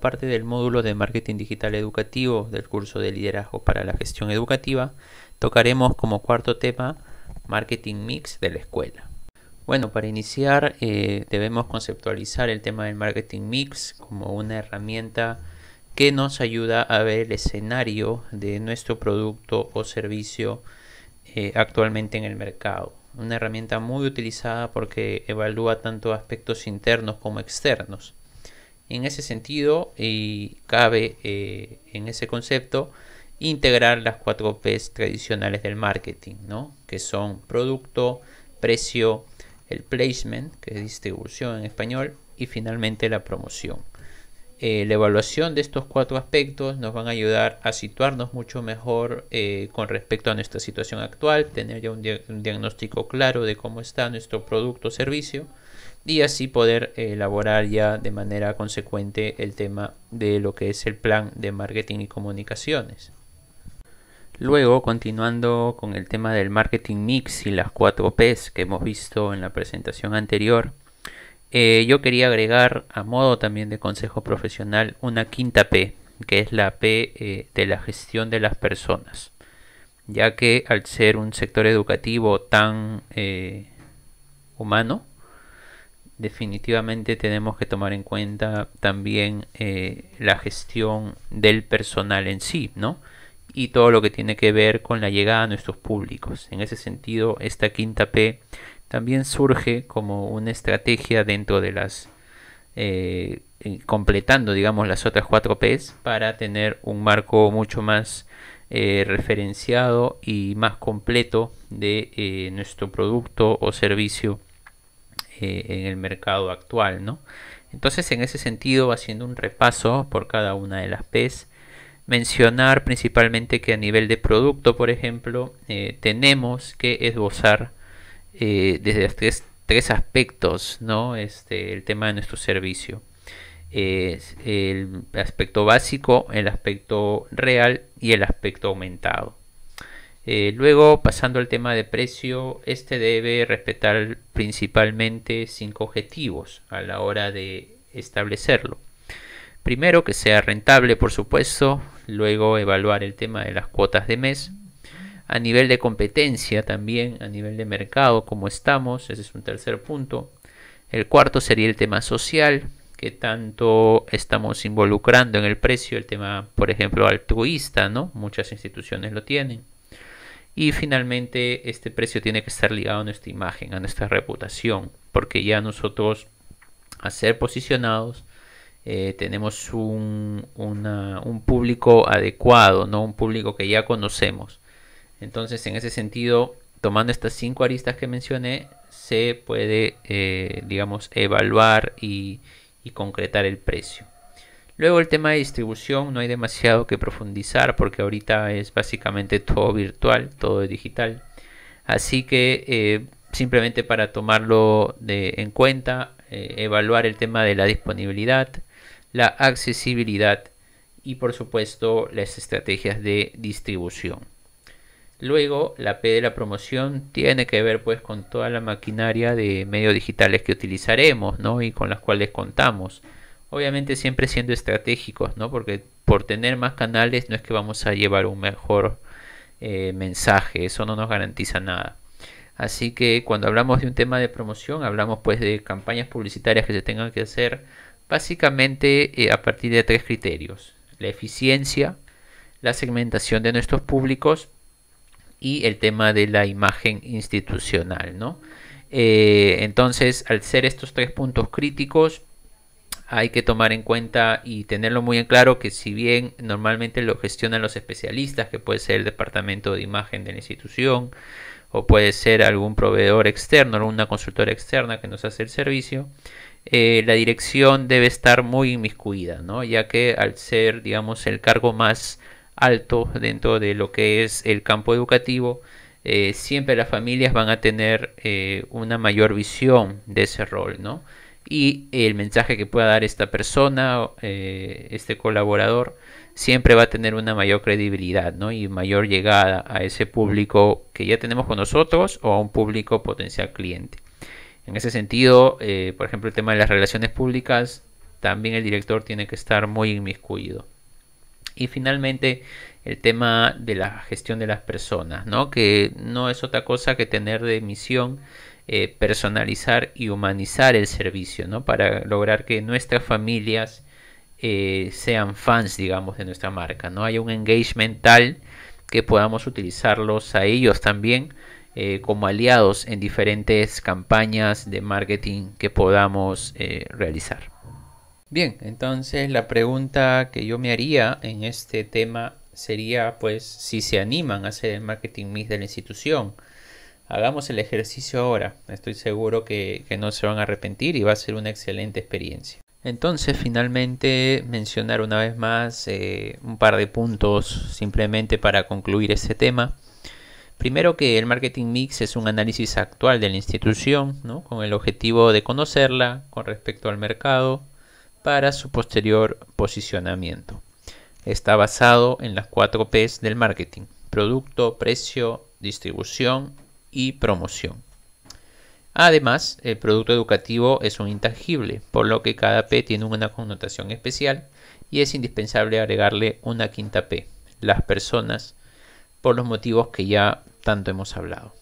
parte del módulo de Marketing Digital Educativo del curso de Liderazgo para la Gestión Educativa, tocaremos como cuarto tema Marketing Mix de la escuela. Bueno, para iniciar eh, debemos conceptualizar el tema del Marketing Mix como una herramienta que nos ayuda a ver el escenario de nuestro producto o servicio eh, actualmente en el mercado. Una herramienta muy utilizada porque evalúa tanto aspectos internos como externos en ese sentido y cabe eh, en ese concepto integrar las cuatro P's tradicionales del marketing, ¿no? que son producto, precio, el placement, que es distribución en español, y finalmente la promoción. Eh, la evaluación de estos cuatro aspectos nos van a ayudar a situarnos mucho mejor eh, con respecto a nuestra situación actual, tener ya un diagnóstico claro de cómo está nuestro producto o servicio y así poder eh, elaborar ya de manera consecuente el tema de lo que es el plan de marketing y comunicaciones. Luego, continuando con el tema del marketing mix y las cuatro Ps que hemos visto en la presentación anterior, eh, yo quería agregar a modo también de consejo profesional una quinta P, que es la P eh, de la gestión de las personas, ya que al ser un sector educativo tan humano, definitivamente tenemos que tomar en cuenta también eh, la gestión del personal en sí, ¿no? Y todo lo que tiene que ver con la llegada a nuestros públicos. En ese sentido, esta quinta P también surge como una estrategia dentro de las... Eh, eh, completando, digamos, las otras cuatro Ps para tener un marco mucho más referenciado y más completo de nuestro producto o servicio eh, en el mercado actual, Entonces, en ese sentido, haciendo un repaso por cada una de las P's, mencionar principalmente que a nivel de producto, por ejemplo, eh, tenemos que esbozar eh, desde tres, aspectos, ¿no? Este, el tema de nuestro servicio. el aspecto básico, el aspecto real y el aspecto aumentado. Eh, luego, pasando al tema de precio, este debe respetar principalmente cinco objetivos a la hora de establecerlo. Primero, que sea rentable, por supuesto. Luego, evaluar el tema de las cuotas de mes. A nivel de competencia también, a nivel de mercado, como estamos. Ese es un tercer punto. El cuarto sería el tema social, que tanto estamos involucrando en el precio. El tema, por ejemplo, altruista, ¿no? Muchas instituciones lo tienen y finalmente este precio tiene que estar ligado a nuestra imagen, a nuestra reputación, porque ya nosotros, a ser posicionados, eh, tenemos un, público adecuado, no un público que ya conocemos. Entonces, en ese sentido, tomando estas cinco aristas que mencioné, se puede, eh, digamos, evaluar y concretar el precio. Luego el tema de distribución, no hay demasiado que profundizar porque ahorita es básicamente todo virtual, todo digital. Así que eh, simplemente para tomarlo en cuenta, eh, evaluar el tema de la disponibilidad, la accesibilidad y por supuesto las estrategias de distribución. Luego, la P de la promoción tiene que ver pues con toda la maquinaria de medios digitales que utilizaremos, ¿no? Y con las cuales contamos. Obviamente siempre siendo estratégicos, ¿no? Porque por tener más canales no es que vamos a llevar un mejor eh, mensaje, eso no nos garantiza nada. Así que cuando hablamos de un tema de promoción, hablamos pues de campañas publicitarias que se tengan que hacer básicamente eh, a partir de tres criterios. La eficiencia, la segmentación de nuestros públicos y el tema de la imagen institucional, ¿no? Eh, entonces, al ser estos tres puntos críticos, hay que tomar en cuenta y tenerlo muy en claro que si bien normalmente lo gestionan los especialistas, que puede ser el departamento de imagen de la institución, o puede ser algún proveedor externo, alguna consultora externa que nos hace el servicio, eh, la dirección debe estar muy inmiscuida, ¿no? ya que al ser, digamos, el cargo más alto dentro de lo que es el campo educativo, eh, siempre las familias van a tener eh, una mayor visión de ese rol, ¿no? y el mensaje que pueda dar esta persona, eh, este colaborador, siempre va a tener una mayor credibilidad y mayor llegada a ese público que ya tenemos con nosotros o a un público potencial cliente. En ese sentido, eh, por ejemplo, el tema de las relaciones públicas, también el director tiene que estar muy inmiscuido. Y finalmente, el tema de la gestión de las personas, que no es otra cosa que tener de misión eh, personalizar y humanizar el servicio, ¿no? Para lograr que nuestras familias eh, sean fans, digamos, de nuestra marca, ¿no? Hay un engagement tal que podamos utilizarlos a ellos también eh, como aliados en diferentes campañas de marketing que podamos realizar. Bien, entonces la pregunta que yo me haría en este tema sería pues si se animan a hacer el marketing mix de la institución Hagamos el ejercicio ahora, estoy seguro que, no se van a arrepentir y va a ser una excelente experiencia. Entonces, finalmente, mencionar una vez más eh, un par de puntos simplemente para concluir este tema. Primero que el marketing mix es un análisis actual de la institución, ¿no? con el objetivo de conocerla con respecto al mercado para su posterior posicionamiento. Está basado en las cuatro Ps del marketing, producto, precio, distribución y promoción. Además, el producto educativo es un intangible, por lo que cada P tiene una connotación especial y es indispensable agregarle una quinta P, las personas, por los motivos que ya tanto hemos hablado.